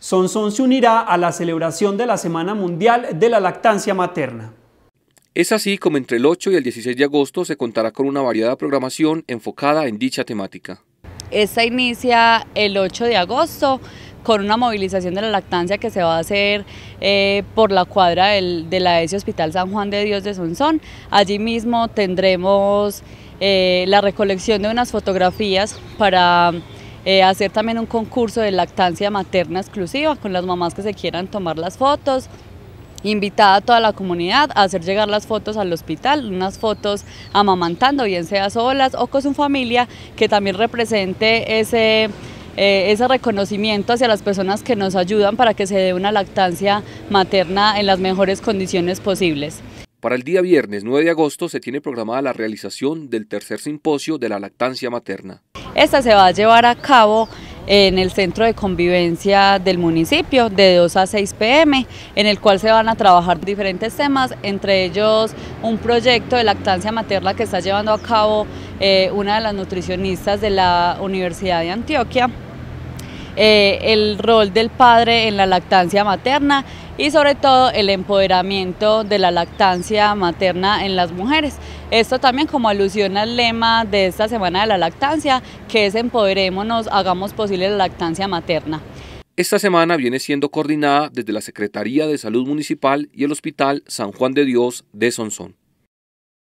Sonson se unirá a la celebración de la Semana Mundial de la Lactancia Materna. Es así como entre el 8 y el 16 de agosto se contará con una variada programación enfocada en dicha temática. Esta inicia el 8 de agosto con una movilización de la lactancia que se va a hacer eh, por la cuadra de la ESI Hospital San Juan de Dios de Sonson. Allí mismo tendremos eh, la recolección de unas fotografías para eh, hacer también un concurso de lactancia materna exclusiva con las mamás que se quieran tomar las fotos invitada a toda la comunidad a hacer llegar las fotos al hospital, unas fotos amamantando, bien sea solas o con su familia, que también represente ese, eh, ese reconocimiento hacia las personas que nos ayudan para que se dé una lactancia materna en las mejores condiciones posibles. Para el día viernes 9 de agosto se tiene programada la realización del tercer simposio de la lactancia materna. Esta se va a llevar a cabo en el centro de convivencia del municipio de 2 a 6 pm, en el cual se van a trabajar diferentes temas, entre ellos un proyecto de lactancia materna que está llevando a cabo eh, una de las nutricionistas de la Universidad de Antioquia, eh, el rol del padre en la lactancia materna y sobre todo el empoderamiento de la lactancia materna en las mujeres. Esto también como alusión al lema de esta semana de la lactancia, que es empoderémonos, hagamos posible la lactancia materna. Esta semana viene siendo coordinada desde la Secretaría de Salud Municipal y el Hospital San Juan de Dios de Sonsón.